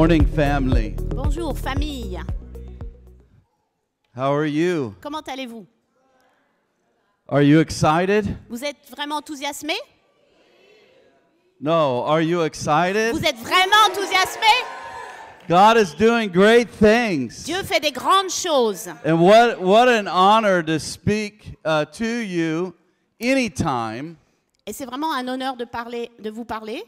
morning, family. Bonjour, famille. How are you? Comment allez-vous? Are you excited? Vous êtes vraiment enthousiasmé? No, are you excited? Vous êtes vraiment enthousiasmé? God is doing great things. Dieu fait des grandes choses. And what what an honor to speak uh, to you anytime. Et c'est vraiment un honneur de parler, de vous parler.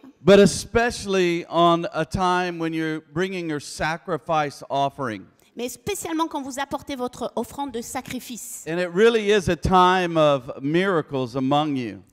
Mais spécialement quand vous apportez votre offrande de sacrifice. Et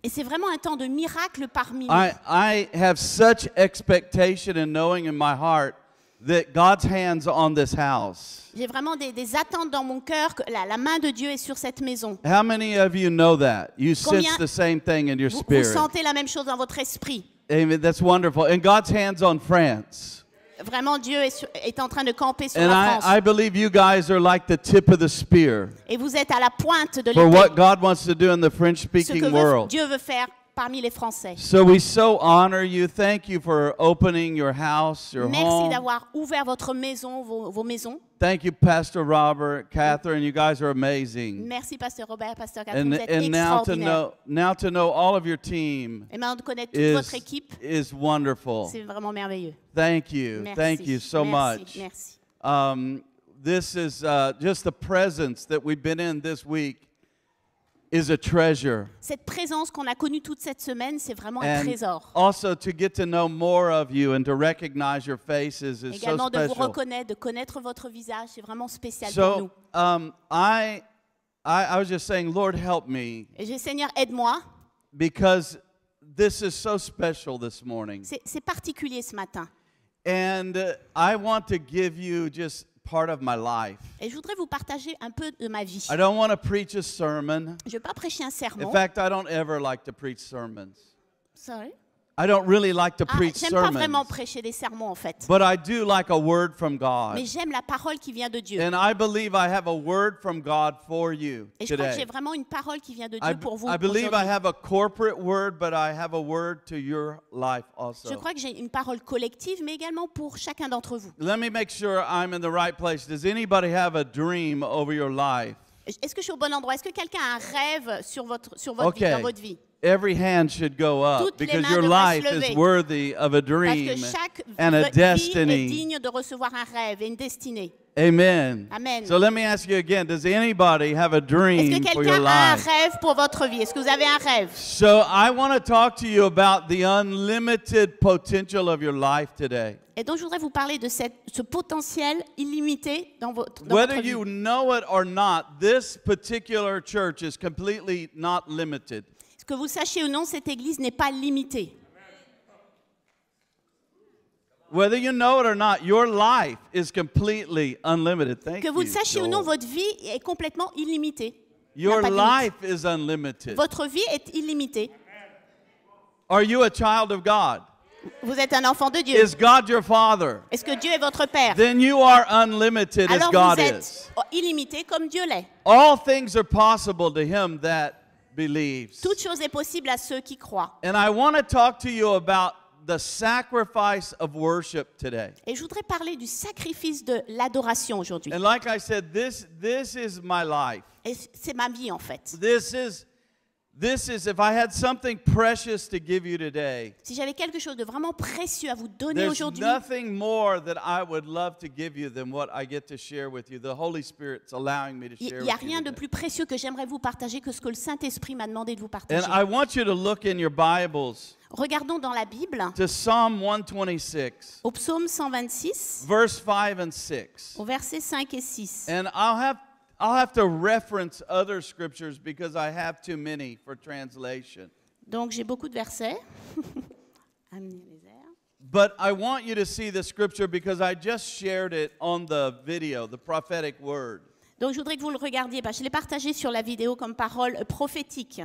c'est vraiment un temps de miracles parmi nous. I, I have such expectation and knowing in my heart that God's hands on this house. J'ai vraiment des, des attentes dans mon cœur que la, la main de Dieu est sur cette maison. How many of you know that? You Combien sense the same thing in your vous, vous sentez la même chose dans votre esprit? Amen. That's wonderful. And God's hands on France. Vraiment, Dieu est, sur- est en train de camper sur And la France. I, I believe you guys are like the tip of the spear et vous êtes à la pointe de for what God wants to do in the French Ce que veut- Dieu veut faire parmi les Français. So we so honor you. Thank you for opening your house, your Merci home. d'avoir ouvert votre maison, vos, vos maisons. Thank you, Pastor Robert, Catherine. You guys are amazing. Merci, Pasteur Robert, Pasteur Catherine. And, vous êtes and now to know, now to know all of your team Et maintenant de connaître toute is, votre équipe, is wonderful. c'est vraiment merveilleux. Thank you, Merci. thank you so Merci. much. Merci. Um, this is uh, just the presence that we've been in this week is a treasure. Cette présence qu'on a connue toute cette semaine, c'est vraiment un trésor. Also to get to know more of you and to recognize your faces is so special. Également de vous reconnaître, de connaître votre visage, c'est vraiment spécial pour nous. So um, I, I I was just saying, Lord, help me Et je Seigneur, aide-moi. because this is so special this morning. C'est c'est particulier ce matin. And uh, I want to give you just part of my life. Et je voudrais vous partager un peu de ma vie. I don't Je veux pas prêcher un sermon. In fact, I don't ever like to preach sermons. Sorry. I don't really ah, pas vraiment prêcher des sermons en fait. Mais j'aime la parole qui vient de Dieu. Et je crois que j'ai vraiment une parole qui vient de Dieu pour vous. Je crois que j'ai une parole collective, mais également pour chacun d'entre vous. Let me make sure I'm in the right place. Does anybody have a dream over your life? Est-ce que je suis au bon endroit Est-ce que quelqu'un a un rêve sur votre, sur dans votre vie Every hand should go up Toutes because your life is worthy of a dream and a destiny. De Amen. Amen. So let me ask you again, does anybody have a dream for your life? So I want to talk to you about the unlimited potential of your life today. Et donc je voudrais vous parler de cette, ce potentiel illimité dans votre, dans Whether votre vie. you know it or not, this particular church is completely not limited. que vous sachiez ou non, cette église n'est pas limitée. Whether you know it or not, your life is completely unlimited. Thank que vous le sachiez ou non, votre vie est complètement illimitée. Your life is unlimited. Votre vie est illimitée. Are you a child of God? Vous êtes un enfant de Dieu. Est-ce que Dieu est votre père? you are unlimited Alors as God vous êtes illimité comme Dieu l'est. All things are possible to him that believes. Toute chose est possible à ceux qui croient. Et je voudrais parler du sacrifice de l'adoration aujourd'hui. like I said, this Et c'est ma vie en fait. This is if I had something precious to give you today. Si j'avais quelque chose de vraiment précieux à vous donner aujourd'hui. There's nothing more that I would love to give you than what I get to share with you. The Holy Spirit's allowing me to share. Il y a rien de plus précieux que j'aimerais vous partager que ce que le Saint-Esprit m'a demandé de vous partager. And I want you to look in your Bibles. Regardons dans la Bible. To Psalm 126. Au psaume 126. Verse 5 and 6. Au verset 5 et 6. And I'll have I'll have to reference other scriptures because I have too many for translation. Donc j'ai beaucoup de versets. But I want you to see the scripture because I just shared it on the video, the prophetic word. Donc je voudrais que vous le regardiez. parce que je l'ai partagé sur la vidéo comme parole prophétique.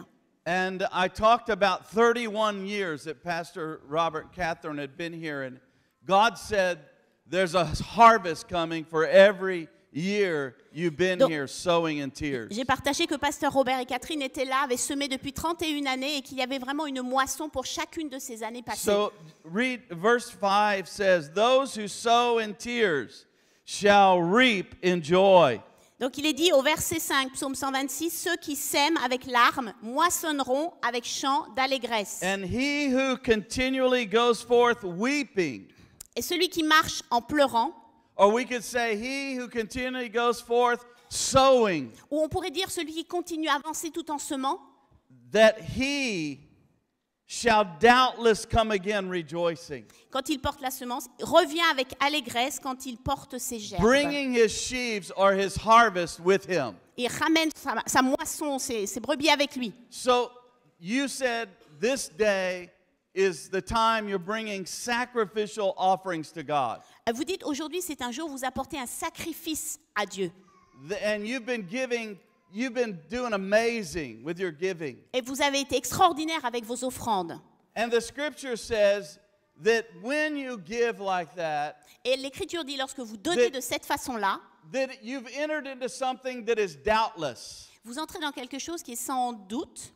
And I talked about 31 years that Pastor Robert Catherine had been here, and God said, There's a harvest coming for every year J'ai partagé que pasteur Robert et Catherine étaient là, avaient semé depuis 31 années et qu'il y avait vraiment une moisson pour chacune de ces années passées. So read verse 5 says those who sow in tears shall reap in joy. Donc il est dit au verset 5, psaume 126, ceux qui sèment avec larmes moissonneront avec chant d'allégresse. Et celui qui marche en pleurant ou on pourrait dire celui qui continue à avancer tout en semant. That he shall doubtless come again Quand il porte la semence, revient avec allégresse quand il porte ses gerbes. Bringing Et ramène sa, moisson, ses, ses brebis avec lui. So you said this day vous dites aujourd'hui c'est un jour où vous apportez un sacrifice à Dieu. Et vous avez été extraordinaire avec vos offrandes. Et l'écriture dit lorsque vous donnez de cette façon-là Vous entrez dans quelque chose qui est sans doute.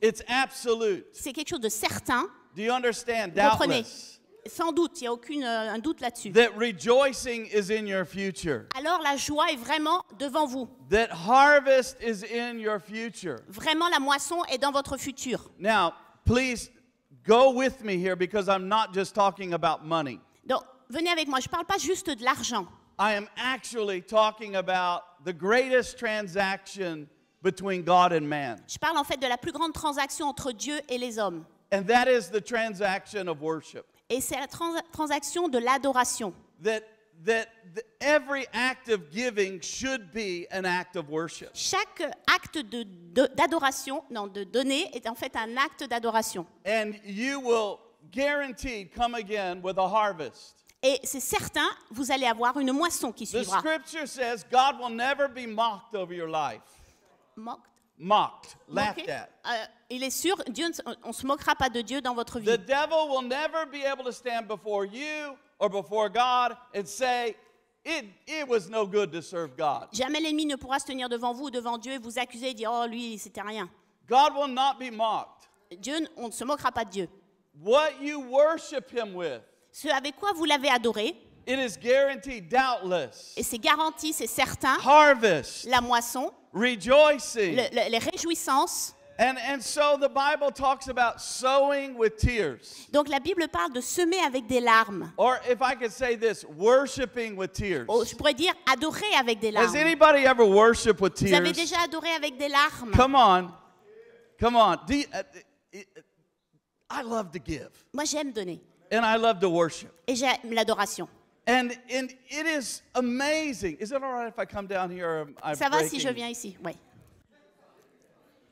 C'est quelque chose de certain. Do you understand? Comprenez. Doubtless. Sans doute, il n'y a aucun euh, doute là-dessus. That rejoicing is in your future. Alors la joie est vraiment devant vous. That harvest is in your future. Vraiment la moisson est dans votre futur. Now, please go with me here because I'm not just talking about money. Donc, venez avec moi, je ne parle pas juste de l'argent. I am actually talking about the greatest transaction between God and man. Je parle en fait de la plus grande transaction entre Dieu et les hommes. And that is the transaction of worship. Et c'est la trans transaction de l'adoration. That that every act of giving should be an act of worship. Chaque acte de d'adoration, non, de donner est en fait un acte d'adoration. And you will guaranteed come again with a harvest. Et c'est certain, vous allez avoir une moisson qui suivra. The scripture says God will never be mocked over your life. Mocked euh, il est sûr, Dieu, on ne se moquera pas de Dieu dans votre vie. Jamais l'ennemi ne pourra se tenir devant vous ou devant Dieu et vous accuser et dire, oh lui, c'était rien. Dieu, on ne se moquera pas de Dieu. Ce avec quoi vous l'avez adoré. It is guaranteed, doubtless. Et c'est garanti, c'est certain. Harvest. La moisson. Rejoicing. Le, le, les réjouissances. And, and so the Bible talks about sowing with tears. Donc la Bible parle de semer avec des larmes. Or if I could say this, worshiping with tears. Oh, je pourrais dire adorer avec des larmes. Has anybody ever worship with tears? Vous avez déjà adoré avec des larmes? Come on. Come on. You, uh, I love to give. Moi j'aime donner. And I love to worship. Et j'aime l'adoration. And, and it is amazing. Is it all right if I come down here? I'm Ça va breaking? si je viens ici, oui.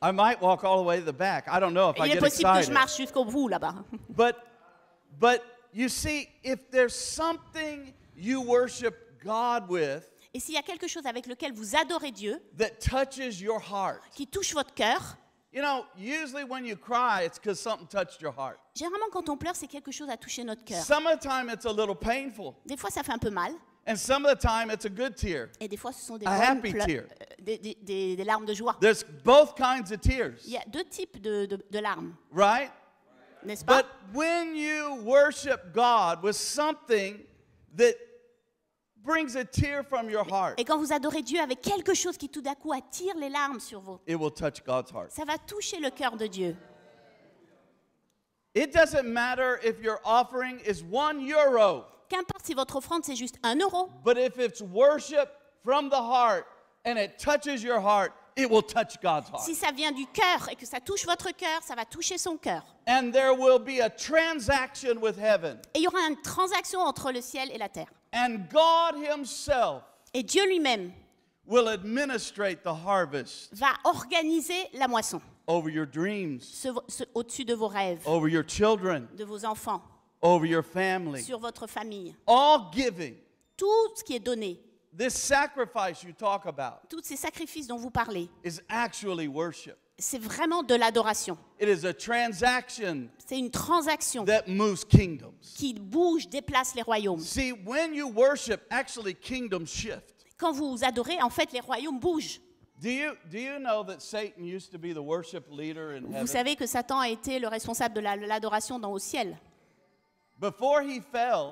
I might walk all the way to the back. I don't know if Il I est possible excited. que je marche jusqu'au bout là-bas. But, but you see, if there's something you worship God with, Et s'il y a quelque chose avec lequel vous adorez Dieu, that touches your heart, qui touche votre cœur, You know, usually when you cry, it's because something touched your heart. Généralement, quand on pleure, c'est quelque chose a touché notre cœur. Some of the time, it's a little painful. Des fois, ça fait un peu mal. And some of the time, it's a good tear. Et des fois, ce sont des, a happy tear. Euh, des, des, des, larmes de joie. There's both kinds of tears. Il y a deux types de, de, de larmes. Right? N'est-ce pas? But when you worship God with something that Et quand vous adorez Dieu avec quelque chose qui tout d'un coup attire les larmes sur vous, ça va toucher le cœur de Dieu. Qu'importe si votre offrande c'est juste un euro, but si ça vient du cœur et que ça touche votre cœur, ça va toucher son cœur. Et il y aura une transaction entre le ciel et la terre. And God himself Et Dieu lui-même will administrate the harvest va organiser la moisson over your dreams, au-dessus de vos rêves, over your children, de vos enfants, over your family, sur votre famille. All giving. Tout ce qui est donné. This sacrifice you talk about. Tous ces sacrifices dont vous parlez. Is actually worship. c'est vraiment de l'adoration. C'est une transaction qui bouge, déplace les royaumes. Quand vous adorez, en fait, les royaumes bougent. Vous savez que Satan a été le responsable de l'adoration dans au ciel.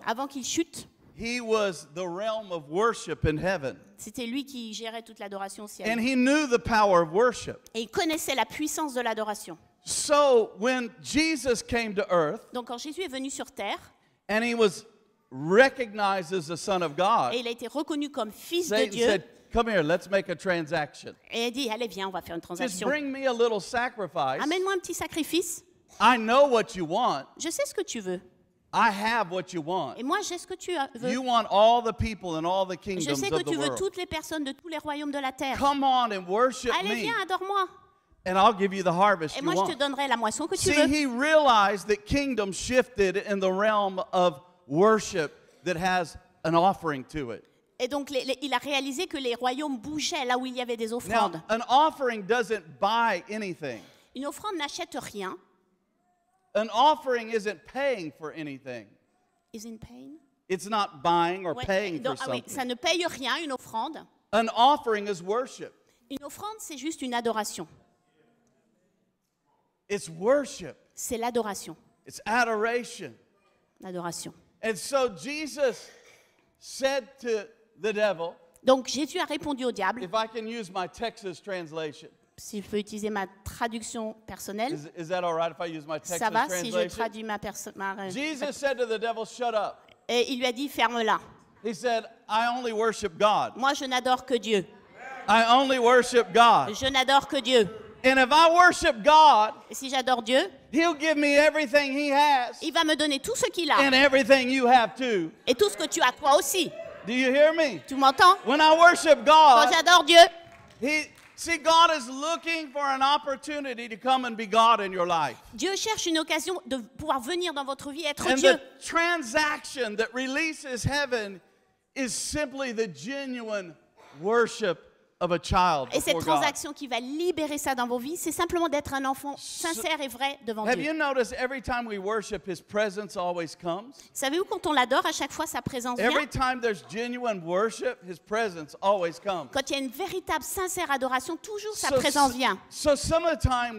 Avant qu'il chute, He was the realm of worship in heaven. C'était lui qui gérait toute l'adoration céleste. ciel. And he knew the power of worship. Et il connaissait la puissance de l'adoration. So when Jesus came to earth, Donc quand Jésus est venu sur terre, and he was recognized as the son of God. Et il a été reconnu comme fils Satan de Dieu. Said, Come here, let's make a transaction. Et il dit allez viens, on va faire une transaction. Just bring me a little sacrifice. Amène-moi un petit sacrifice. I know what you want. Je sais ce que tu veux. I have what you want. Et moi, j'ai ce que tu veux. You want all the people and all the kingdoms Je sais que tu veux toutes les personnes de tous les royaumes de la terre. Come on and worship Allez, viens, adore-moi. And I'll give you the harvest Et moi, you je te donnerai la moisson que tu See, veux. he realized that kingdom shifted in the realm of worship that has an offering to it. Et donc, les- les- il a réalisé que les royaumes bougeaient là où il y avait des offrandes. Now, an offering doesn't buy anything. Une offrande n'achète rien. An offering isn't paying for anything. Isn't paying? It's not buying or ouais, paying donc, for ah something. oui, ça ne paye rien une offrande. An offering is worship. Une offrande c'est juste une adoration. It's worship. C'est l'adoration. It's adoration. L'adoration. And so Jesus said to the devil. Donc Jésus a répondu au diable. If I can use my Texas translation. si je peux utiliser ma traduction personnelle. Ça va si je traduis ma, ma Jesus Et il lui a dit, ferme-la. Moi, je n'adore que Dieu. Je n'adore que Dieu. Et si j'adore Dieu, Il va me donner tout ce qu'il a. Et tout ce que tu as toi aussi. Tu m'entends? quand j'adore Dieu, See, God is looking for an opportunity to come and be God in your life. Dieu cherche une occasion de pouvoir venir dans votre vie être and Dieu. The transaction that releases heaven is simply the genuine worship et cette transaction qui va libérer ça dans vos vies, c'est simplement d'être un enfant sincère et vrai devant Dieu. Savez-vous quand on l'adore, à chaque fois sa présence vient? Worship, quand il y a une véritable sincère adoration, toujours sa présence vient.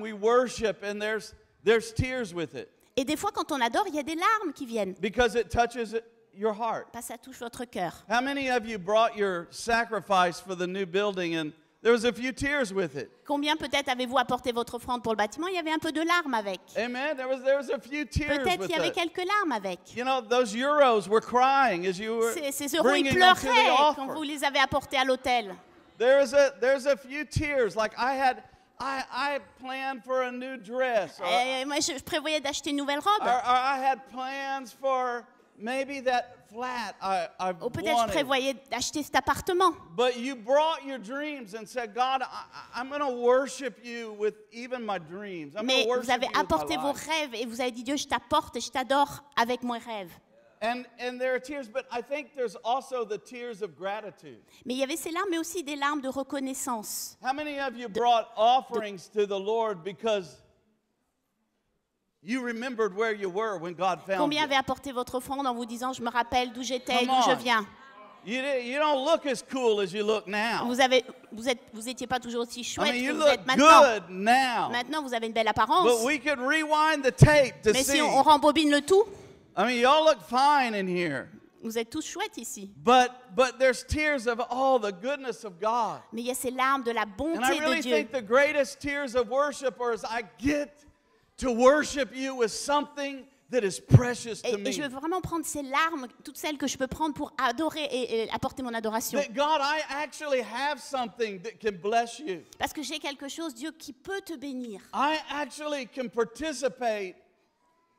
we worship and there's there's tears with it. Et des fois quand on adore, il y a des larmes qui viennent. Because it touches your heart. Pas ça touche votre cœur. How many of you brought your sacrifice for the new building and there was a few tears with it? Combien peut-être avez-vous apporté votre offrande pour le bâtiment Il y avait un peu de larmes avec. Amen. There was there was a few tears Peut-être il y avait quelques larmes avec. You know, those euros were crying as you were ces, ces euros ils bringing them to the pleuraient quand vous les avez apportés à l'autel. There is a there's a few tears like I had I, I planned for a new dress. or- eh, Euh, moi, je prévoyais d'acheter une nouvelle robe. or- or I had plans for Maybe that flat I, I've Ou peut-être wanted. prévoyez d'acheter cet appartement. But you brought your dreams and said, God, I, am going to worship you with even my dreams. I'm Mais worship vous avez apporté vos rêves et vous avez dit, Dieu, je t'apporte et je t'adore avec mes rêves. And, and there are tears, but I think there's also the tears of gratitude. Mais il y avait ces larmes, mais aussi des larmes de reconnaissance. How many of you brought offerings to the Lord because You remembered where you were when God found Combien avait apporté votre offrande en vous disant je me rappelle d'où j'étais et d'où je viens. You, don't look as cool as you look now. Vous avez vous êtes vous étiez pas toujours aussi chouette I mean, que vous êtes maintenant. Maintenant vous avez une belle apparence. But we could rewind the tape to Mais see. si on, rembobine le tout. I mean, y'all look fine in here. Vous êtes tous chouettes ici. But, but there's tears of all oh, the goodness of God. Mais il y a ces larmes de la bonté and I really de Dieu. Think the greatest tears of worship are as I get to worship you is something that is precious to me. Et, et je veux vraiment prendre ces larmes, toutes celles que je peux prendre pour adorer et, et apporter mon adoration. That God, I actually have something that can bless you. Parce que j'ai quelque chose, Dieu, qui peut te bénir. I actually can participate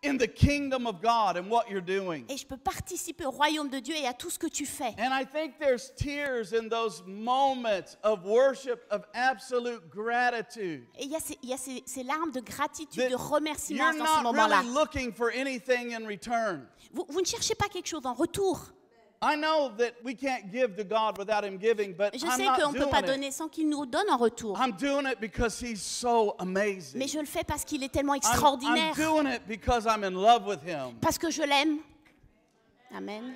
in the kingdom of God and what you're doing. Et je peux participer au royaume de Dieu et à tout ce que tu fais. And I think there's tears in those moments of worship of absolute gratitude. Et il y a ces, y a ces, larmes de gratitude, de remerciement dans ce moment-là. You're not really looking for anything in return. Vous, vous ne cherchez pas quelque chose en retour. I know that we je sais qu'on ne peut pas donner sans qu'il nous donne en retour. Mais je le fais parce qu'il est tellement extraordinaire. Parce que je l'aime. Amen.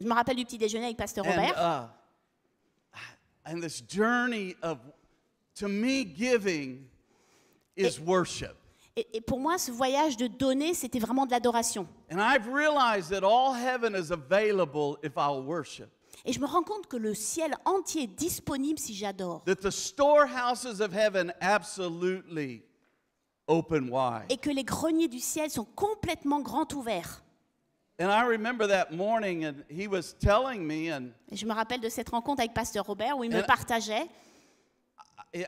Je me rappelle du petit déjeuner avec Pasteur Robert. Uh, and this journey of to me giving is et, worship Et, pour moi, ce voyage de donner, c'était vraiment de l'adoration. Et je me rends compte que le ciel entier est disponible si j'adore. Et que les greniers du ciel sont complètement grands ouverts. Et je me rappelle de cette rencontre avec Pasteur Robert où il me partageait.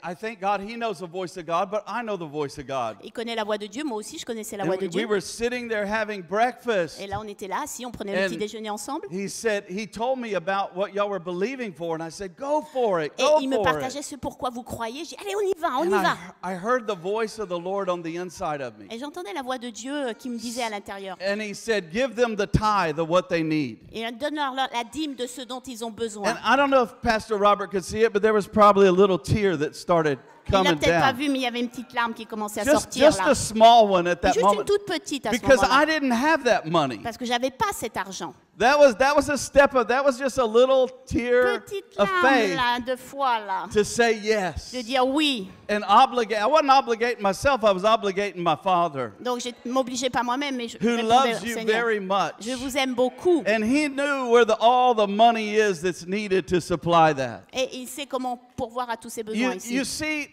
I thank God he knows the voice of God, but I know the voice of God. Il connaît la voix de Dieu, moi aussi je connaissais la voix de Dieu. We were sitting there having breakfast. Et là on était là, Si, on prenait le petit déjeuner ensemble. He said, he told me about what y'all were believing for, and I said, go for it, go for it. Et il me partageait ce pourquoi vous croyez. J'ai, allez, on y va, on y va. I, I heard the voice of the Lord on the inside of me. Et j'entendais la voix de Dieu euh, qui me disait à l'intérieur. And he said, give them the tithe of what they need. Et euh, donne-leur la dîme de ce dont ils ont besoin. And I don't know if Pastor Robert could see it, but there was probably a little tear that started coming il n'a peut-être pas vu, mais il y avait une petite larme qui commençait à sortir Juste une toute petite à ce moment parce que j'avais pas cet argent. That was that was a step of that was just a little tear Petite of faith là, de foi, là. to say yes. De dire oui. And obligate I wasn't obligating myself, I was obligating my father. Donc je m'obligeais pas moi-même mais je Who loves you Seigneur, very much. Je vous aime beaucoup. And he knew where the, all the money is that's needed to supply that. Et il sait comment pourvoir à tous ses besoins you, ici. You see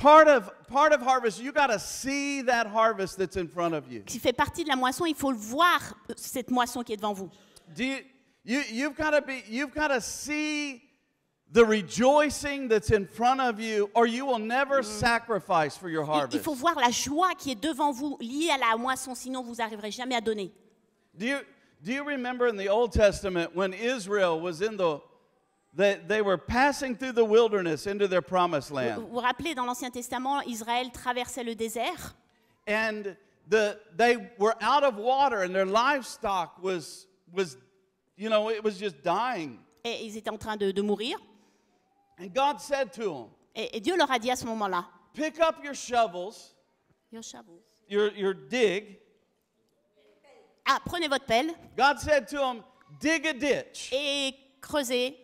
Part of, part of harvest, you got to see that harvest that's in front of you. Qui fait partie de la moisson, il faut le voir euh, cette moisson qui est devant vous do you, you you've got to be you've got to see the rejoicing that's in front of you, or you will never mm. sacrifice for your harvest. Il faut voir la joie qui est devant vous liée à la moisson, sinon vous n'arriverez jamais à donner. Do you do you remember in the Old Testament when Israel was in the they, they were passing through the wilderness into their promised land. Vous vous rappelez dans l'Ancien Testament, Israël traversait le désert. And the, they were out of water and their livestock was was, you know, it was just dying. Et ils étaient en train de, de mourir. And God said to them, et, et Dieu leur a dit à ce moment-là, pick up your shovels, your shovels, your your dig. Ah, prenez votre pelle. God said to them, dig a ditch. Et creusez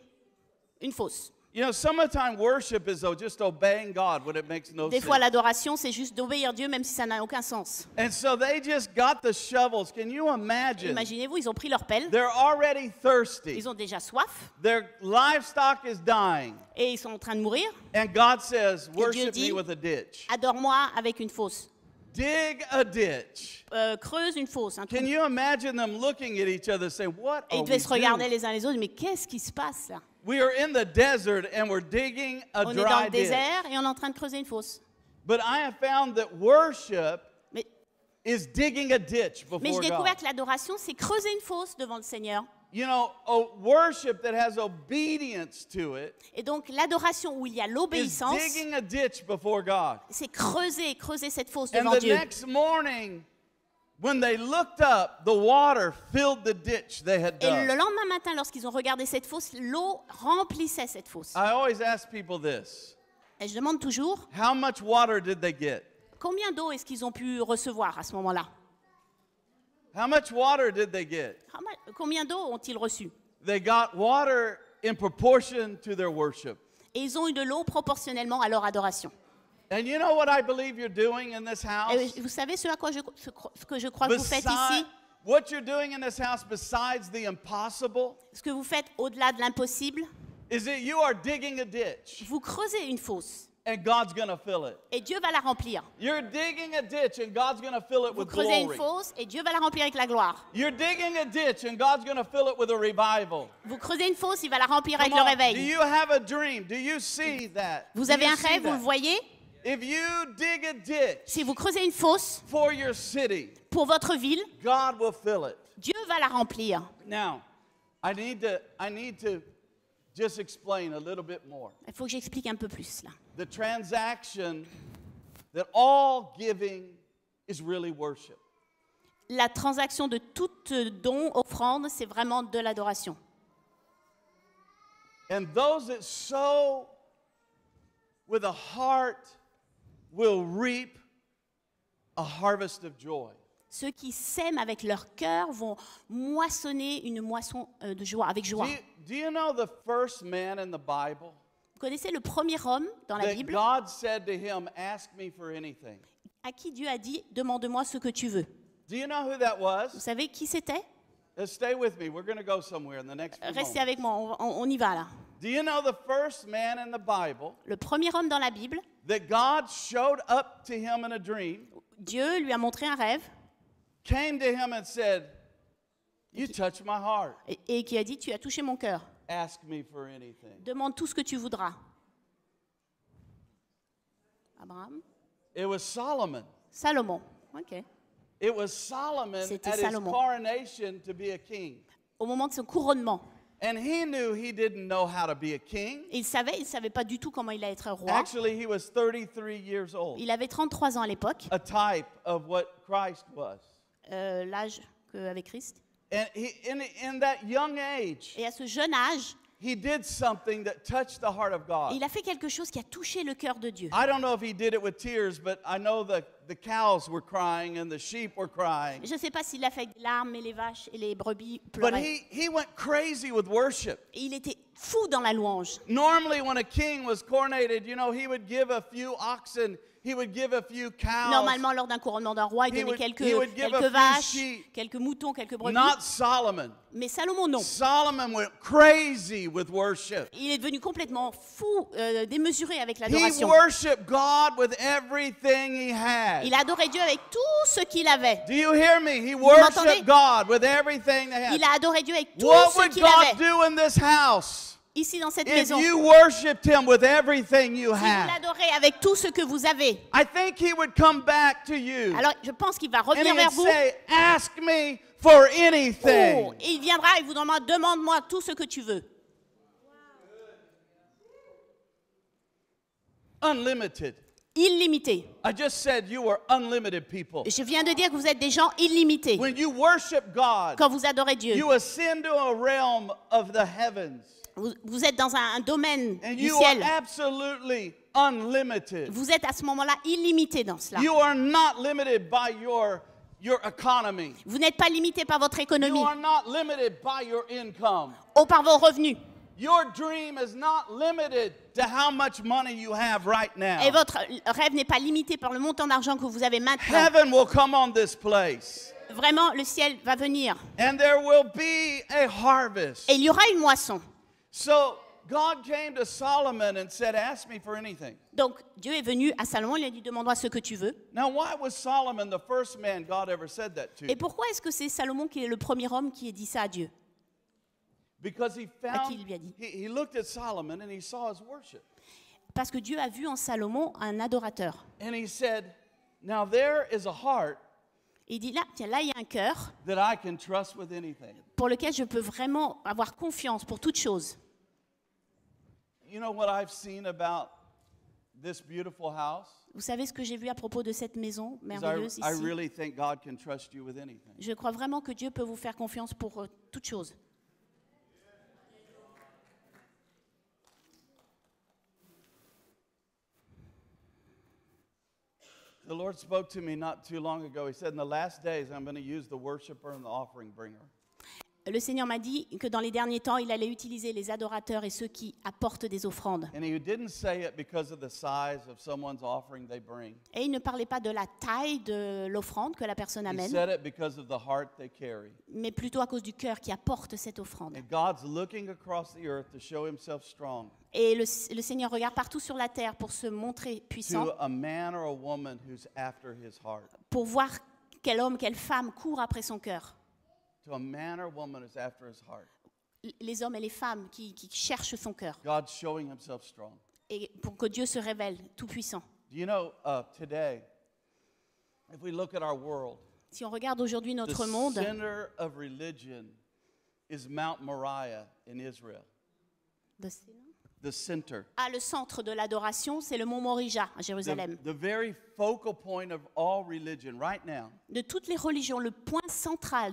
une fosse. You know, summertime worship is just obeying God when it makes no sense. Des fois, l'adoration, c'est juste d'obéir Dieu, même si ça n'a aucun sens. And so they just got the shovels. Can you imagine? Imaginez-vous, ils ont pris leur pelle. They're already thirsty. Ils ont déjà soif. Their livestock is dying. Et ils sont en train de mourir. And God says, worship me with a ditch. Adore-moi avec une fosse. Dig a ditch. Uh, creuse une fosse. Un Can you imagine them looking at each other, saying, "What are we doing?" Et ils devaient se regarder les uns les autres, mais qu'est-ce qui se passe là? We are in the desert and we're digging a on est dans le désert et on est en train de creuser une fosse. But I have found that worship mais, is digging a ditch before God. mais j'ai découvert que l'adoration, c'est creuser une fosse devant le Seigneur. You know, a worship that has obedience to it et donc l'adoration où il y a l'obéissance, c'est creuser, creuser cette fosse devant And the Dieu. Next morning, et le lendemain matin, lorsqu'ils ont regardé cette fosse, l'eau remplissait cette fosse. I always ask people this. Et je demande toujours, How much water did they get? combien d'eau est-ce qu'ils ont pu recevoir à ce moment-là How much water did they get? Combien d'eau ont-ils reçu They got water in proportion to their worship. Et ils ont eu de l'eau proportionnellement à leur adoration. And you know what I believe you're doing in this house? Et vous savez ce à quoi je, ce, que je crois que vous faites ici? What you're doing in this house besides the impossible? Ce que vous faites au-delà de l'impossible? Is it you are digging a ditch? Vous creusez une fosse. And God's gonna fill it. Et Dieu va la remplir. You're digging a ditch and God's gonna fill it with glory. Vous creusez une fosse et Dieu va la remplir avec la gloire. You're digging a ditch and God's gonna fill it with a revival. Vous creusez une fosse, il va la remplir avec le réveil. Do you have a dream? Do you see that? Vous avez un rêve, vous le voyez? If you dig a ditch si vous creusez une fosse for your city, pour votre ville, God will fill it. Dieu va la remplir. Now, I need to, I need to just explain a little bit more. Il faut que j'explique un peu plus là. The transaction that all giving is really worship. La transaction de tout don, offrande, c'est vraiment de l'adoration. And those that sow with a heart ceux qui sèment avec leur cœur vont moissonner une moisson euh, de joie avec joie. Vous connaissez le premier homme dans la Bible à qui Dieu a dit demande-moi ce que tu veux. Vous savez qui c'était? Restez avec moi, on y va là. Do you know the first man in the Bible? Le premier homme dans la Bible. That God showed up to him in a dream. Dieu lui a montré un rêve. Came to him and said, "You touch my heart." Et, et qui a dit, tu as touché mon cœur. Ask me for anything. Demande tout ce que tu voudras. Abraham. It was Solomon. Salomon. Okay. It was Solomon at Salomon. his coronation to be a king. Au moment de son couronnement. And he knew he didn't know how to be a king. Il savait, il savait pas du tout comment il allait être roi. Actually, he was 33 years old. Il avait 33 ans à l'époque. A type of what Christ was. Euh, l'âge qu'avait Christ. And he, in, in that young age. Et à ce jeune âge. He did something that touched the heart of God. il a fait quelque chose qui a touché le cœur de Dieu. I don't know if he did it with tears, but I know the, the cows were crying and the sheep were crying. Je ne sais pas s'il a fait des larmes, et les vaches et les brebis pleuraient. But he, he went crazy with worship. il était fou dans la louange. Normally, when a king was coronated, you know, he would give a few oxen Normalement, lors d'un couronnement d'un roi, il donnait quelques, vaches, quelques moutons, quelques brebis. Mais Salomon, non. Il est devenu complètement fou, euh, démesuré avec l'adoration. il a adoré Il adorait Dieu avec tout ce qu'il avait. Il a adoré Dieu avec tout ce What ce would qu'il God avait. do in this house? ici dans cette maison, si vous l'adorez avec tout ce que vous avez, alors je pense qu'il va revenir vers vous. Ask me for anything. Oh, il viendra et vous demandera, demande-moi tout ce que tu veux. Unlimited. Illimité. Je viens de dire que vous êtes des gens illimités. quand vous adorez Dieu, you ascend to a realm of the heavens. Vous, êtes dans un, domaine du ciel. Vous êtes à ce moment-là illimité dans cela. Vous n'êtes pas limité par votre économie ou par vos revenus. Et votre rêve n'est pas limité par le montant d'argent que vous avez maintenant. Vraiment, le ciel va venir. Et il y aura une moisson. So God came to Solomon and said, "Ask me for anything." Donc Dieu est venu à Salomon, il a dit demande-moi ce que tu veux. Now why was Solomon the first man God ever said that to? Et pourquoi est-ce que c'est Salomon qui est le premier homme qui ait dit ça à Dieu Because he found à qui il dit. He, he looked at Solomon and he saw his worship. Parce que Dieu a vu en Salomon un adorateur. And he said, "Now there is a heart il dit là, tiens, là il y a un cœur pour lequel je peux vraiment avoir confiance pour toute chose. You know what Vous savez ce que j'ai vu à propos de cette maison merveilleuse ici? Je crois vraiment que Dieu peut vous faire confiance pour euh, toute chose. The Lord spoke to me not too long ago. He said, In the last days, I'm going to use the worshiper and the offering bringer. le Seigneur m'a dit que dans les derniers temps, il allait utiliser les adorateurs et ceux qui apportent des offrandes. Et il ne parlait pas de la taille de l'offrande que la personne amène, mais plutôt à cause du cœur qui apporte cette offrande. Et le, Seigneur regarde partout sur la terre pour se montrer puissant, pour voir quel homme, quelle femme court après son cœur to a man or woman is after his heart. Les hommes et les femmes qui, qui cherchent son cœur. God showing himself strong. Et pour que Dieu se révèle tout puissant. Do you know uh, today, if we look at our world, si on regarde aujourd'hui notre the monde, center of religion is Mount Moriah in Israel. The the center. Ah, le centre de l'adoration, c'est le mont Morija à Jérusalem. the very focal point of all religion right now. De toutes les religions, le point central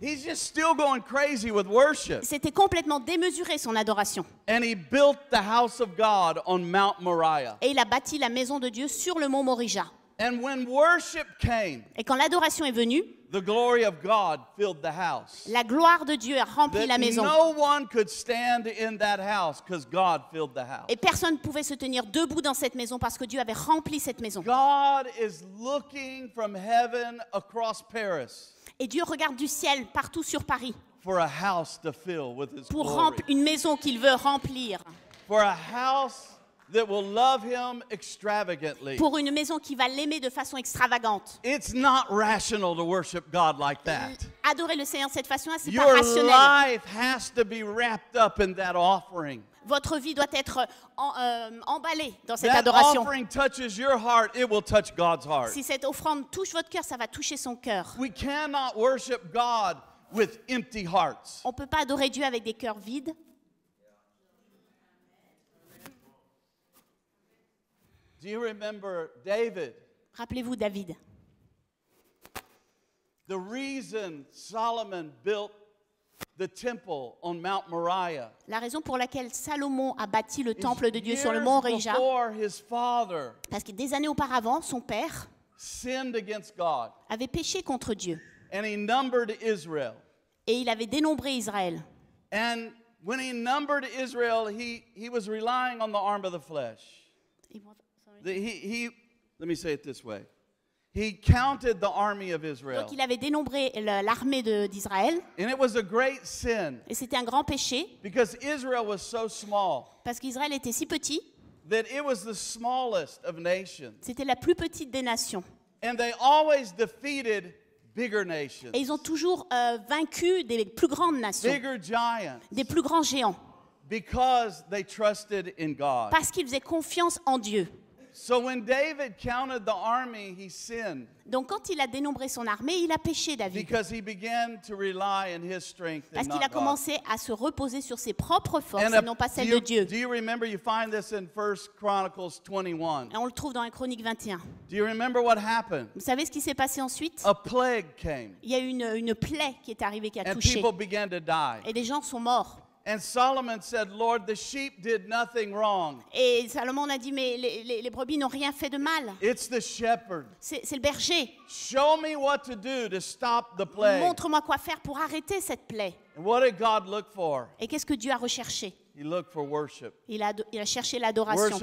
He's just still going crazy with worship. C'était complètement démesuré son adoration. And he built the house of God on Mount Moriah. Et il a bâti la maison de Dieu sur le mont Morija. And when worship came, et quand l'adoration est venue, the glory of God filled the house. La gloire de Dieu a rempli that la maison. No one could stand in that house because God filled the house. Et personne ne pouvait se tenir debout dans cette maison parce que Dieu avait rempli cette maison. God is looking from heaven across Paris. Et Dieu regarde du ciel partout sur Paris pour remplir une maison qu'il veut remplir. Pour une maison qui va l'aimer de façon extravagante. Adorer le Seigneur de cette façon, c'est pas rationnel. Your life has to be votre vie doit être euh, euh, emballée dans cette adoration. Si cette offrande touche votre cœur, ça va toucher son cœur. On ne On peut pas adorer Dieu avec des cœurs vides. Rappelez-vous David. The reason Solomon la raison pour laquelle Salomon a bâti le temple de Dieu sur le mont Moriah. parce que des années auparavant, son père avait péché contre Dieu. Et il avait dénombré Israël. Et quand il numbered Israel, he, he was relying on the arm of the flesh. He, he, he, let me say it this way. Donc il avait dénombré l'armée d'Israël. Et c'était un grand péché. parce qu'Israël était si petit. C'était la plus petite des nations. Et ils ont toujours euh, vaincu des plus grandes nations. des plus grands géants. Parce qu'ils faisaient confiance en Dieu. Donc quand il a dénombré son armée, il a péché David. Parce qu'il a commencé à se reposer sur ses propres forces et non pas celles de Dieu. Et on le trouve dans la Chronique 21. Vous savez ce qui s'est passé ensuite Il y a eu une, plaie qui est arrivée qui a touché. Et des gens sont morts. And Solomon said, Lord, the sheep did nothing wrong. Et Salomon a dit, mais les, les, les brebis n'ont rien fait de mal. It's the shepherd. C'est le berger. Show me what to do to stop the plague. Montre-moi quoi faire pour arrêter cette plaie. And what did God look for? Et qu'est-ce que Dieu a recherché? He looked for worship. Il, a, il a cherché l'adoration.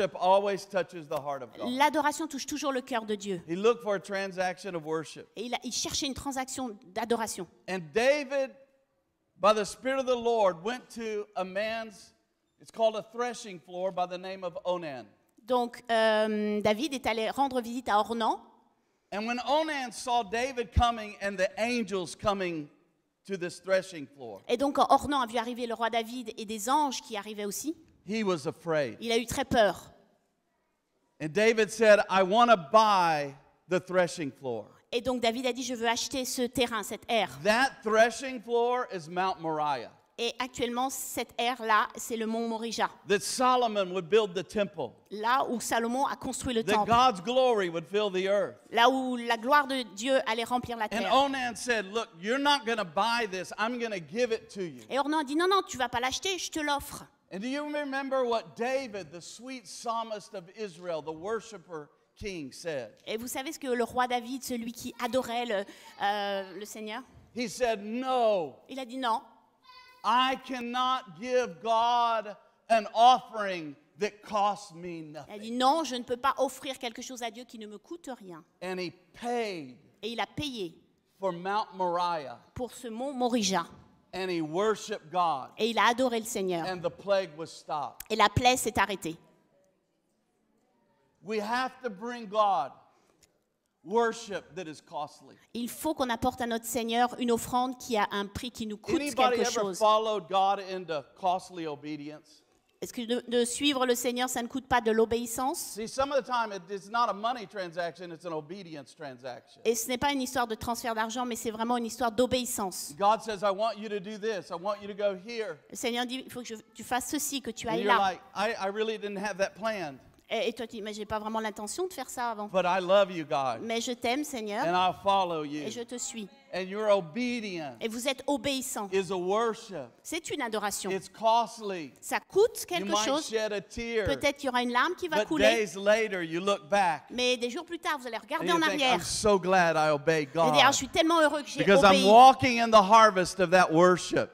L'adoration touche toujours le cœur de Dieu. He looked for a transaction of worship. Et il, a, il cherchait une transaction d'adoration. And David by the Spirit of the Lord, went to a man's, it's called a threshing floor by the name of Onan. Donc euh, David est allé rendre visite à Ornan. And when Onan saw David coming and the angels coming to this threshing floor, Et donc Ornan a vu arriver le roi David et des anges qui arrivaient aussi. he was afraid. Il a eu très peur. And David said, I want to buy the threshing floor. Et donc David a dit, je veux acheter ce terrain, cette aire. Et actuellement, cette aire-là, c'est le mont Morija. Là où Salomon a construit le temple. Là où la gloire de Dieu allait remplir la terre. Et Ornan dit, non, non, tu vas pas l'acheter, je te l'offre. de ce que David, le sweet psalmist le worshipper et vous savez ce que le roi David, celui qui adorait le, euh, Seigneur, He said, il a dit non. I cannot give God an offering that costs me Il a dit non, je ne peux pas offrir quelque chose à Dieu qui ne me coûte rien. And he paid Et il a payé for Mount Moriah pour ce mont Morija. and he God, Et il a adoré le Seigneur. and the plague was stopped. Et la plaie s'est arrêtée. We have to bring God worship that is costly. Il faut qu'on apporte à notre Seigneur une offrande qui a un prix qui nous coûte Anybody quelque chose. followed God into costly obedience? Est-ce que de, de suivre le Seigneur, ça ne coûte pas de l'obéissance See, some of the time it, it's not a money transaction, it's an obedience transaction. Et ce n'est pas une histoire de transfert d'argent, mais c'est vraiment une histoire d'obéissance. God says, I want you to do this, I want you to go here. Le Seigneur dit, il faut que je- tu fasses ceci, que tu ailles you're là. like, I, I really didn't have that planned. Et, toi, tu mais j'ai pas vraiment l'intention de faire ça avant. Mais je t'aime, Seigneur. Et je te suis et vous êtes obéissant. C'est une adoration. Ça coûte quelque chose. Peut-être qu'il y aura une larme qui va couler. Mais des jours plus tard, vous allez regarder en arrière. dire, ah, je suis tellement heureux que j'ai obéi.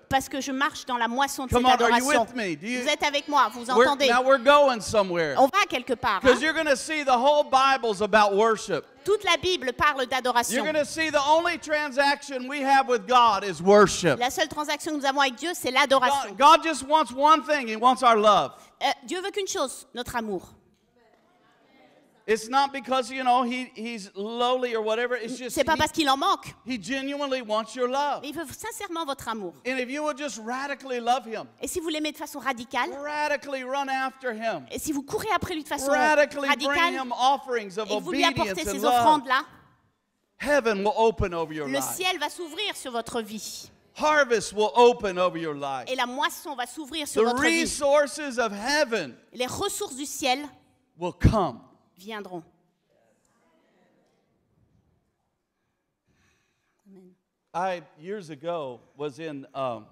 Parce que je marche dans la moisson de cette adoration. Vous êtes avec moi, vous entendez. On va quelque part. hein? you're see Bible whole about worship toute la Bible parle d'adoration. La seule transaction que nous avons avec Dieu, c'est l'adoration. Euh, Dieu veut qu'une chose, notre amour ce n'est C'est pas parce qu'il en manque. il veut sincèrement votre amour. Et si vous l'aimez de façon radicale, et si vous courez après lui de façon radicale, et vous lui apportez ces offrandes-là, le ciel va s'ouvrir sur votre vie. Et la moisson va s'ouvrir sur votre vie. Les ressources du ciel vont come viendront. Amen. I, years ago, was in um,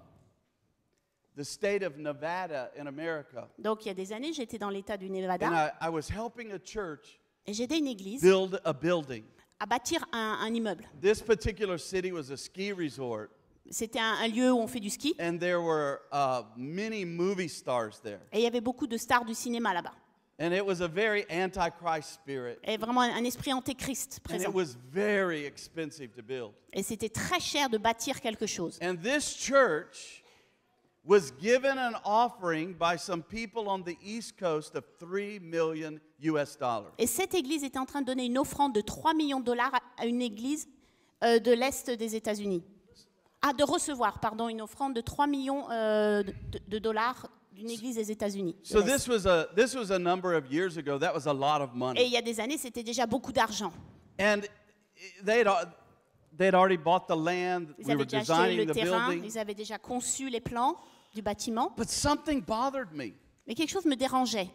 the state of Nevada in America. Donc, il y a des années, j'étais dans l'État du And Nevada I, I was helping a church et j'aidais une église build a building. à bâtir un, un immeuble. This particular city was a ski resort, C'était un, un lieu où on fait du ski and there were uh, many movie stars there. et il y avait beaucoup de stars du cinéma là-bas. And it was a very antichrist spirit. Et vraiment un esprit antéchrist présent. it was very expensive to build. Et c'était très cher de bâtir quelque chose. And this church was given an offering by some people on the east coast of 3 million US dollars. Et cette église était en train de donner une offrande de 3 millions de dollars à une église euh, de l'est des États-Unis. Ah, de recevoir, pardon, une offrande de 3 millions euh, de, de dollars d'une église des États-Unis. Et il y a des années, c'était déjà beaucoup d'argent. And already bought the land. Ils avaient déjà acheté le terrain, ils avaient déjà conçu les plans du bâtiment. But something bothered me. Mais quelque chose me dérangeait.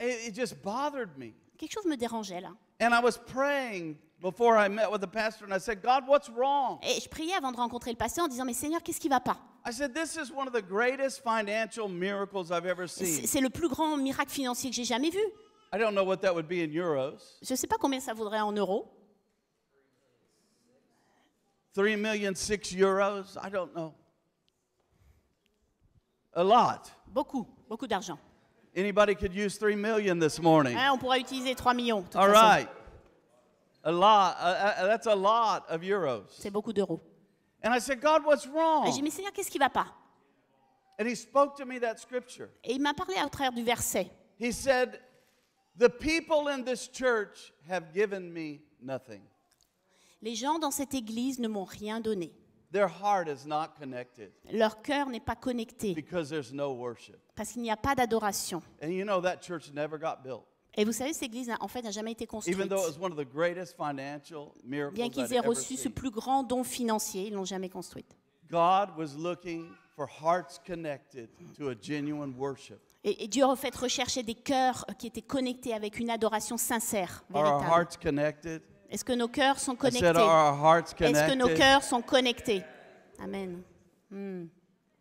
it just bothered me. Quelque chose me dérangeait là. And I was praying before I met with the pastor and I said, God, what's wrong? Et je priais avant de rencontrer le pasteur en disant, mais Seigneur, qu'est-ce qui va pas I said, this is one of the greatest financial miracles I've ever seen. C'est le plus grand miracle financier que j'ai jamais vu. I don't know what that would be in euros. Je sais pas combien ça vaudrait en euros. 3 million 6 euros, I don't know. A lot. Beaucoup, beaucoup d'argent. Anybody could use 3 million this morning. Hein, on pourra utiliser 3 millions. All façon. right. A lot. Uh, that's a lot of euros. C'est beaucoup d'euros. And I said, God, what's wrong? Et j'ai dit, Seigneur, qu'est-ce qui va pas? And he spoke to me that scripture. Et il m'a parlé à travers du verset. He said, the people in this church have given me nothing. Les gens dans cette église ne m'ont rien donné. Leur cœur n'est pas connecté parce qu'il n'y a pas d'adoration. Et vous savez, cette église, n'a- en fait, n'a jamais été construite. Bien qu'ils aient reçu ce plus grand don financier, ils l'ont jamais construite. a Et, Dieu fait recherchait des cœurs qui étaient connectés avec une adoration sincère, our est-ce que nos cœurs sont connectés? Est-ce que nos cœurs sont connectés? Amen. Mm.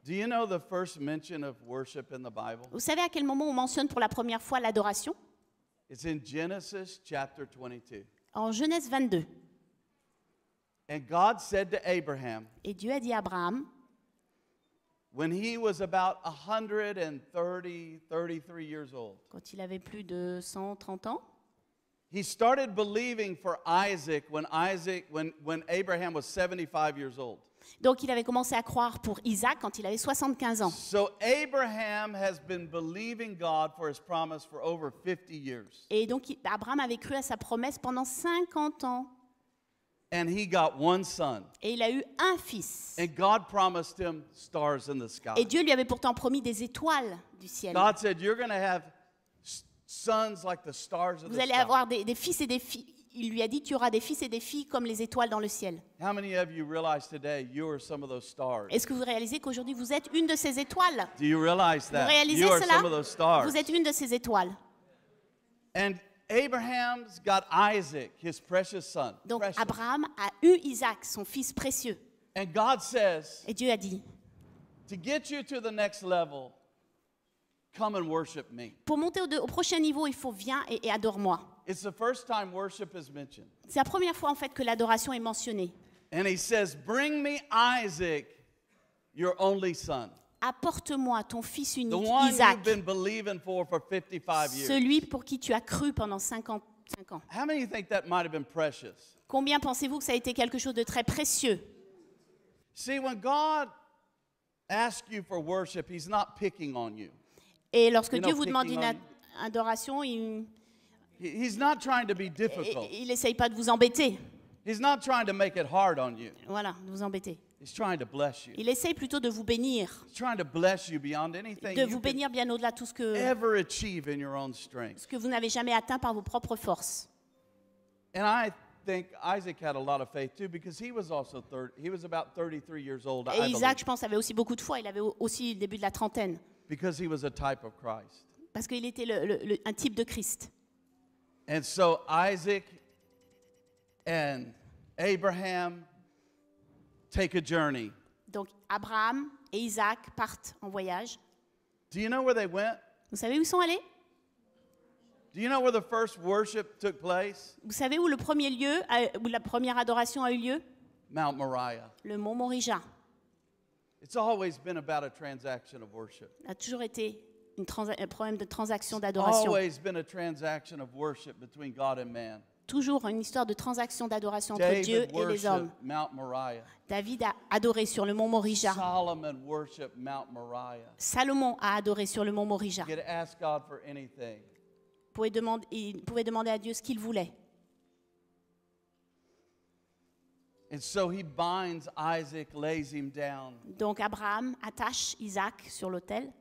Do you know the first mention of worship in the Bible? Vous savez à quel moment on mentionne pour la première fois l'adoration? It's in Genesis chapter 22. En Genèse 22. And God said to Abraham, Et Dieu a dit à Abraham, when he was about 130, 33 years old. Quand il avait plus de 130 ans. he started believing for Isaac when Isaac when when Abraham was 75 years old. Donc il avait commencé à croire pour Isaac quand il avait 75 ans. So Abraham has been believing God for his promise for over 50 years. Et donc Abraham avait cru à sa promesse pendant 50 ans. And he got one son. Et il a eu un fils. And God promised him stars in the sky. Et Dieu lui avait pourtant promis des étoiles du ciel. God said you're going to have Vous allez avoir des, des fils et des filles il lui a dit, tu auras des fils et des filles comme les étoiles dans le ciel. Est-ce que vous réalisez qu'aujourd'hui vous êtes une de ces étoiles Do you realize that? Vous réalisez you cela are some of those stars. Vous êtes une de ces étoiles. And Abraham's got Isaac, his precious son. Donc precious. Abraham a eu Isaac, son fils précieux. And God says, et Dieu a dit, to get you to the next level, Come and worship me. Pour monter au, de, au, prochain niveau, il faut viens et, et adore-moi. C'est la première fois en fait que l'adoration est mentionnée. And he says, "Bring me Isaac, your only son." Apporte-moi ton fils unique, Isaac. For for celui pour qui tu as cru pendant 55 ans. How many think that might have been precious? Combien pensez-vous que ça a été quelque chose de très précieux? See, when God asks you for worship, He's not picking on you. Et lorsque Dieu vous demande une adoration, il n'essaye pas de vous embêter. Voilà, de vous embêter. Il essaye plutôt de vous bénir. de vous bénir bien au-delà de tout ce que, ce que vous n'avez jamais atteint par vos propres forces. Et Isaac, je pense, avait aussi beaucoup de foi. Il avait aussi le début de la trentaine. Parce qu'il était le, un type de Christ. Isaac Abraham Donc Abraham et Isaac partent en voyage. Vous savez où ils sont allés? Vous savez où le premier lieu, où la première adoration a eu lieu? Mount Moriah. Le mont Morija. It's a toujours été une un problème de transaction d'adoration. a Toujours une histoire de transaction d'adoration entre Dieu et les hommes. David a adoré sur le mont Morija. Moriah. Salomon a adoré sur le mont Morija. il pouvait demander à Dieu ce qu'il voulait. And so he binds Isaac, lays him down. Donc Abraham attache Isaac sur l'autel.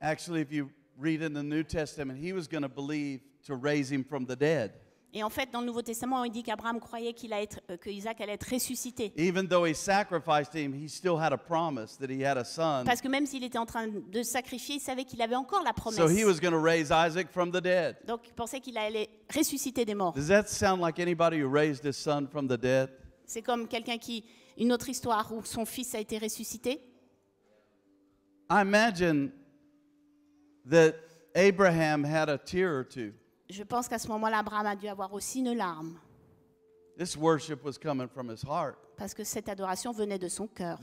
Actually, if you read in the New Testament, he was going to believe to raise him from the dead. Et en fait, dans le Nouveau Testament, on dit qu'Abraham croyait qu'il a être, euh, que Isaac allait être ressuscité. Even though he sacrificed him, he still had a promise that he had a son. Parce que même s'il était en train de sacrifier, il savait qu'il avait encore la promesse. So he was going to raise Isaac from the dead. Donc il pensait qu'il allait ressusciter des morts. Does that sound like anybody who raised his son from the dead? C'est comme quelqu'un qui, une autre histoire où son fils a été ressuscité. Je pense qu'à ce moment-là, Abraham a dû avoir aussi une larme. Parce que cette adoration venait de son cœur.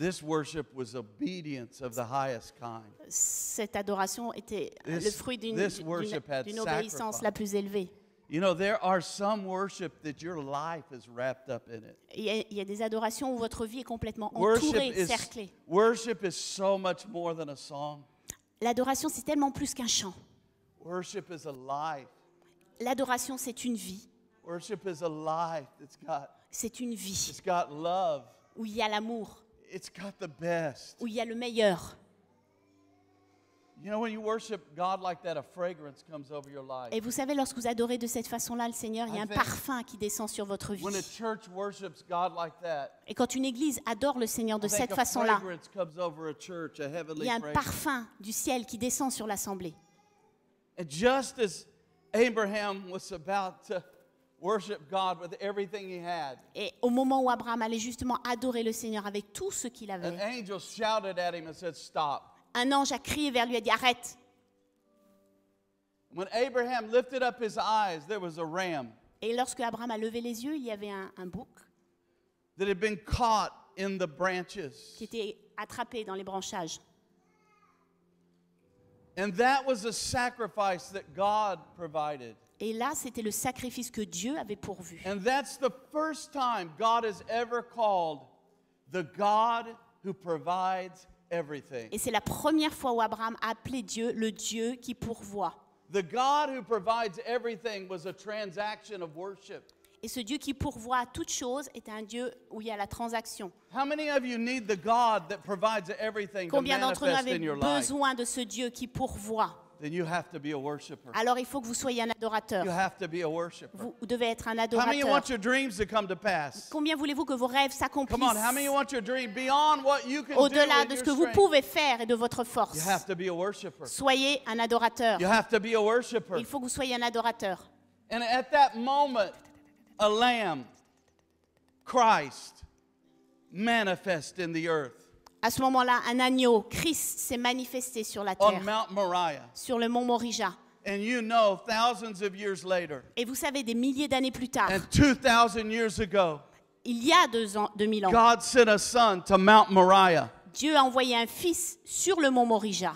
Cette adoration était le fruit d'une obéissance la plus élevée. You know, there are some worship that your life is wrapped up in it. Il y, a, des adorations où votre vie est complètement entourée, cerclée. Worship is so much more than a song. L'adoration c'est tellement plus qu'un chant. Worship is a life. L'adoration c'est une vie. Worship is a life. It's got. C'est une vie. It's got love. Où il y a l'amour. It's got the best. Où il y a le meilleur. Et vous savez, lorsque vous adorez de cette façon-là le Seigneur, il y a un parfum qui descend sur votre vie. Et quand une église adore le Seigneur de cette façon-là, il y a un parfum du ciel qui descend sur l'assemblée. Et au moment où Abraham allait justement adorer le Seigneur avec tout ce qu'il avait. stop un ange a crié vers lui et a dit arrête. Abraham lifted up his eyes, there was a ram Et lorsque Abraham a levé les yeux, il y avait un, un bouc been caught in the branches. qui était attrapé dans les branchages. And that was a sacrifice that God provided. Et là, c'était le sacrifice que Dieu avait pourvu. And that's the first time God has ever called the God who provides et c'est la première fois où Abraham a appelé Dieu le Dieu qui pourvoit. The God who provides everything was a transaction of worship. Et ce Dieu qui pourvoit à toutes choses est un Dieu où il y a la transaction. Combien d'entre vous avez besoin de ce Dieu qui pourvoit alors il faut que vous soyez un adorateur. Vous devez être un adorateur. Combien voulez-vous que vos rêves s'accomplissent Au-delà de ce que vous pouvez faire et de votre force, soyez un adorateur. Il faut que vous soyez un adorateur. And at that moment, a lamb, Christ, manifest in the earth. À ce moment-là, un agneau, Christ, s'est manifesté sur la terre, sur le mont Morija. Et vous savez, des milliers d'années plus tard, il y a deux 2000 ans, Dieu a envoyé un fils sur le mont Morija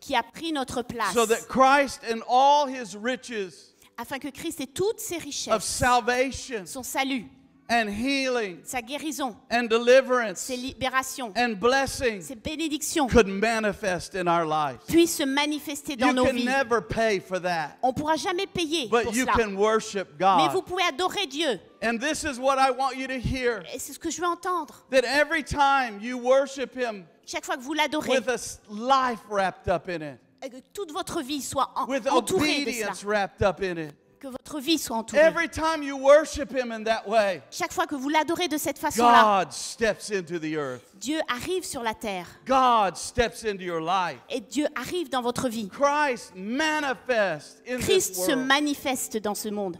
qui a pris notre place afin que Christ et toutes ses richesses, salvation son salut, and healing sa guérison and deliverance ses libérations and blessings ses bénédictions could manifest in our lives puisse se manifester dans you nos can never pay for that on pourra jamais payer but you can worship God. mais vous pouvez adorer Dieu and this is what I want you to hear et c'est ce que je veux entendre that every time you worship him chaque fois que vous l'adorez with a life wrapped up in it que toute votre vie soit en, entourée de cela que votre vie soit entourée. Chaque fois que vous l'adorez de cette façon-là, Dieu arrive sur la terre. Et Dieu arrive dans votre vie. Christ se manifeste dans ce monde.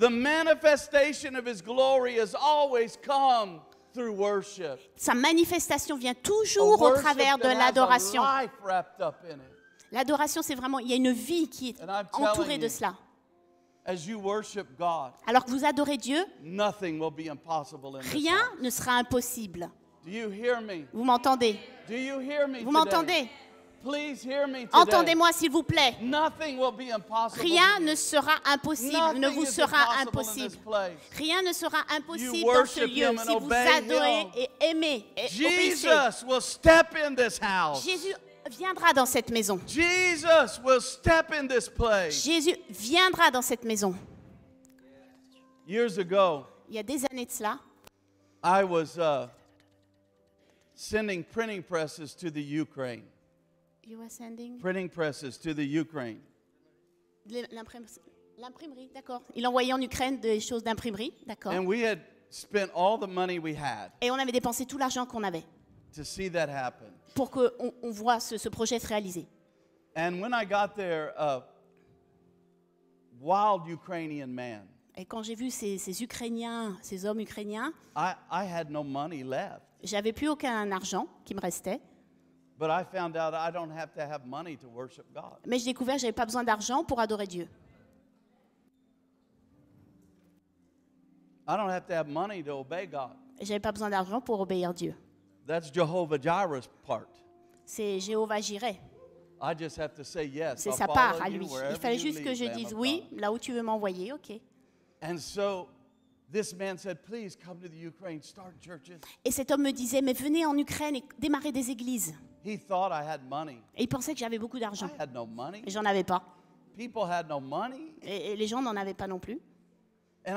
Sa manifestation vient toujours au travers de l'adoration. L'adoration, c'est vraiment, il y a une vie qui est entourée de cela alors que vous adorez Dieu, rien ne sera impossible. Vous m'entendez Vous m'entendez Entendez-moi, s'il vous plaît. Rien ne sera impossible, ne vous sera impossible. Rien ne sera impossible dans ce lieu si vous adorez et aimez. Jésus viendra dans cette maison. Jesus will step in this place. Jésus viendra dans cette maison. Years ago, il y a des années de cela, I was uh, sending printing presses to the Ukraine. You were sending printing presses to the Ukraine. L'imprimerie, d'accord. Il envoyait en Ukraine des choses d'imprimerie, d'accord. And we had spent all the money we had. Et on avait dépensé tout l'argent qu'on avait pour qu'on on voit ce, projet se réaliser. Et quand j'ai vu ces, Ukrainiens, ces hommes ukrainiens, j'avais plus aucun argent qui me restait. Mais j'ai découvert que j'avais pas besoin d'argent pour adorer Dieu. Je n'avais pas besoin d'argent pour obéir Dieu. That's Jehovah C'est Jéhovah Jireh. C'est sa part à lui. Il fallait juste que je dise oui, là où tu veux m'envoyer, ok. Et cet homme me disait, mais venez en Ukraine et démarrez des églises. Et il pensait que j'avais beaucoup d'argent. Et j'en avais pas. Et, les gens n'en avaient pas non plus. Et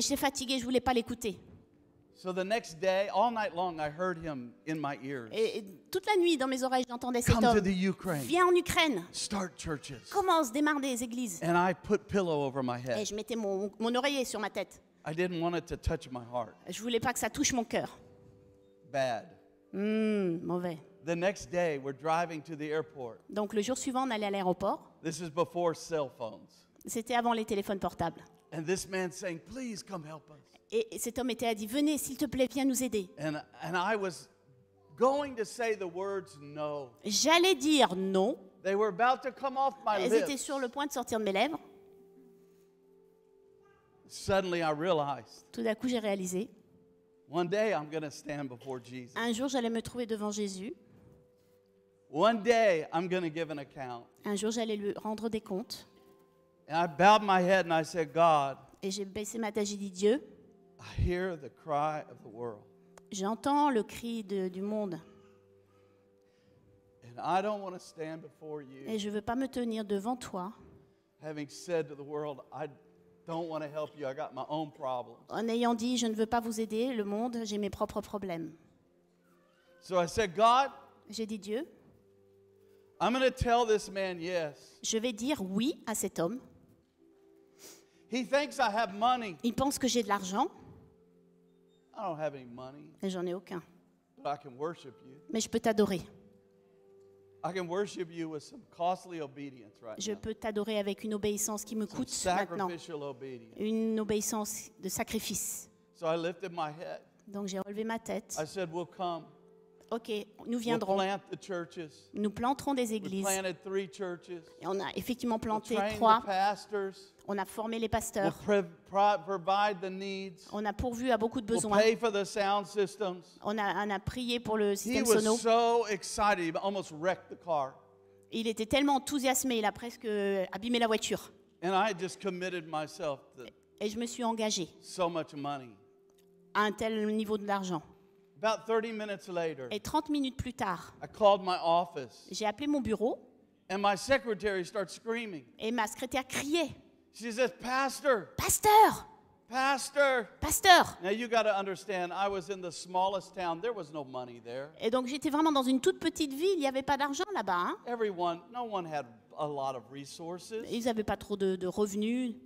j'étais fatigué, je voulais pas l'écouter. So the next day, all night long, I heard him in my ears. Et, toute la nuit, dans mes oreilles, j'entendais cet homme. Viens en Ukraine. Commence, démarre des églises. Et je mettais mon, oreiller sur ma tête. I didn't Je voulais pas que ça touche mon cœur. Bad. Hmm, mauvais. The next day, we're driving to the airport. Donc le jour suivant, on allait à l'aéroport. This is before cell phones. C'était avant les téléphones portables. And this man saying, "Please come help us." Et cet homme était à dire « venez, s'il te plaît, viens nous aider. J'allais dire non. Elles étaient sur le point de sortir de mes lèvres. Tout d'un coup, j'ai réalisé. Un jour, j'allais me trouver devant Jésus. Un jour, j'allais lui rendre des comptes. Et j'ai baissé ma tête, j'ai dit Dieu. J'entends le cri du monde. Et je ne veux pas me tenir devant toi. En ayant dit, je ne veux pas vous aider, le monde, j'ai mes propres problèmes. j'ai dit Dieu. Je vais dire oui à cet homme. Il pense que j'ai de l'argent. Et j'en ai aucun. Mais je peux t'adorer. Je peux t'adorer avec une obéissance qui me coûte maintenant. Une obéissance de sacrifice. Donc j'ai relevé ma tête. OK, nous viendrons. Nous planterons des églises. Et on a effectivement planté trois. On a formé les pasteurs. On a pourvu à beaucoup de besoins. On a, prié pour le système sonore. Il était tellement enthousiasmé, il a presque euh, abîmé la voiture. Et je me suis engagé à un tel niveau de l'argent. About 30 minutes later, Et 30 minutes plus tard, I called my office, j'ai appelé mon bureau and my secretary starts screaming. et ma secrétaire criait She says, "Pastor, Pasteur pastor." Pasteur Now you got to understand, I was in the smallest town. There was no money there. Et donc j'étais vraiment dans une toute petite ville, il n'y avait pas d'argent là-bas. hein. Everyone, no one had a lot of resources. Ils n'avaient pas trop de, de revenus.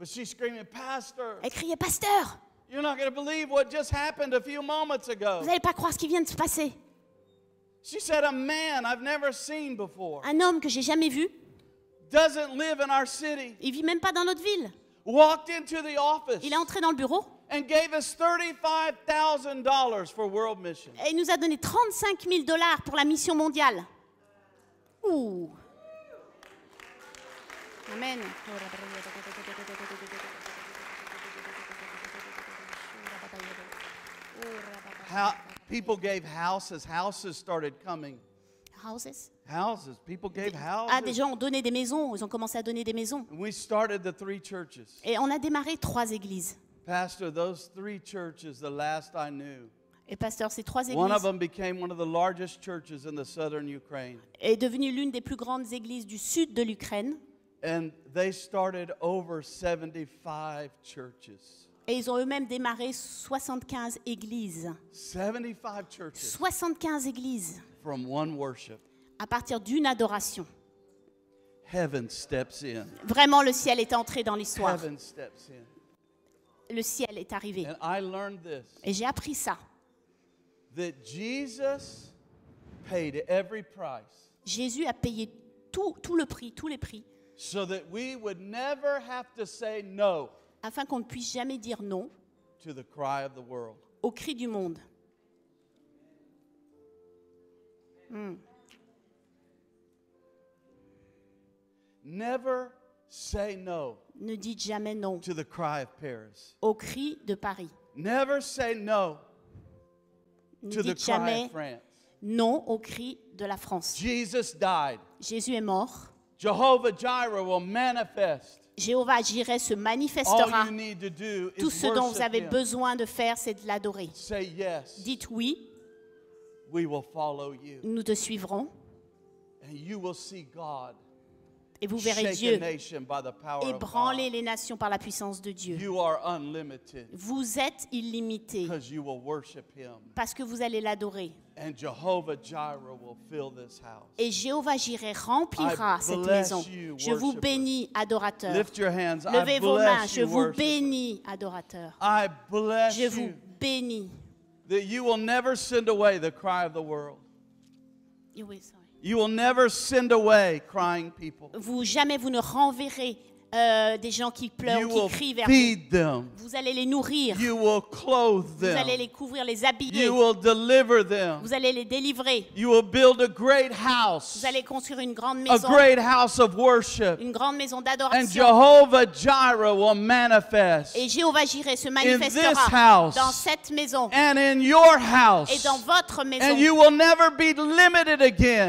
But she's screaming, Pastor, Elle criait, pasteur, you're not going to believe what just happened a few moments ago. vous n'allez pas croire ce qui vient de se passer. She said, A man I've never seen before Un homme que j'ai jamais vu, doesn't live in our city. il vit même pas dans notre ville. Walked into the office Il est entré dans le bureau and gave us $35,000 for World Mission. et il nous a donné 35 000 dollars pour la mission mondiale. Ouh. Amen. How, people gave houses. Houses started coming. Houses. Houses. People gave ah, houses. Ah, des gens ont donné des maisons. Ils ont commencé à donner des maisons. We started the three churches. Et on a démarré trois églises. Pastor, those three churches, the last I knew. Et pasteur, ces trois églises One of became the the largest churches in southern Ukraine. est devenue l'une des plus grandes églises du sud de l'Ukraine. And they started over 75 churches. Et ils ont eux-mêmes démarré 75 églises. 75 églises. À partir d'une adoration. Vraiment, le ciel est entré dans l'histoire. Le ciel est arrivé. Et j'ai appris ça. Jésus a payé tout, le prix, tous les prix. So that we would never have to say afin qu'on ne puisse jamais dire non to the cry of the world. au cri du monde. Hmm. Never say no ne dites jamais non au cri de Paris. Never say no ne to dites the cry of France. non au cri de la France. Jésus est mort. Jehovah Jireh will manifest. Jéhovah j'irai, se manifestera. Tout ce dont vous avez besoin de faire, c'est de l'adorer. Dites oui. Nous te suivrons. Et vous verrez Dieu ébranler les nations par la puissance de Dieu. Vous êtes illimité parce que vous allez l'adorer. Et Jéhovah Jireh remplira cette maison. Je vous bénis, adorateurs. Levez vos mains. Je vous bénis, adorateurs. Je vous bénis. You will never send away crying people. Vous jamais vous ne renverrez Euh, des gens qui pleurent, qui crient vers vous. Vous allez les nourrir. Vous allez les couvrir, les habiller. Vous allez les délivrer. Vous allez construire une grande maison. Une grande maison d'adoration. Et Jéhovah Jireh se manifestera dans cette maison. Et dans votre maison.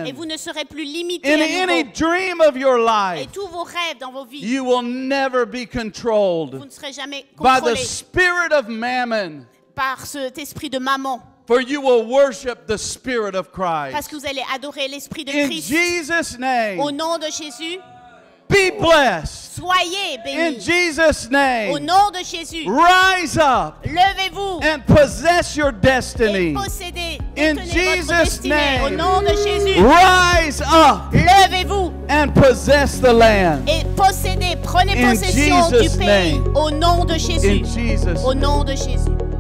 Et vous ne serez plus limité Et tous vos rêves dans vos vies will never be controlled vous ne serez jamais by the spirit of mammon. par cet esprit de maman. For you will worship the Spirit of Parce Christ. que vous allez adorer l'esprit de In Jesus name. Au nom de Jésus, be blessed. soyez In Jesus name. Au nom de Jésus, rise up levez-vous and possess your et destiny. possédez In Jesus' name, au nom de Jésus, rise up levez-vous and possess the land. et possédez, prenez possession du pays name. au nom de Jésus. In Jesus au nom de Jésus.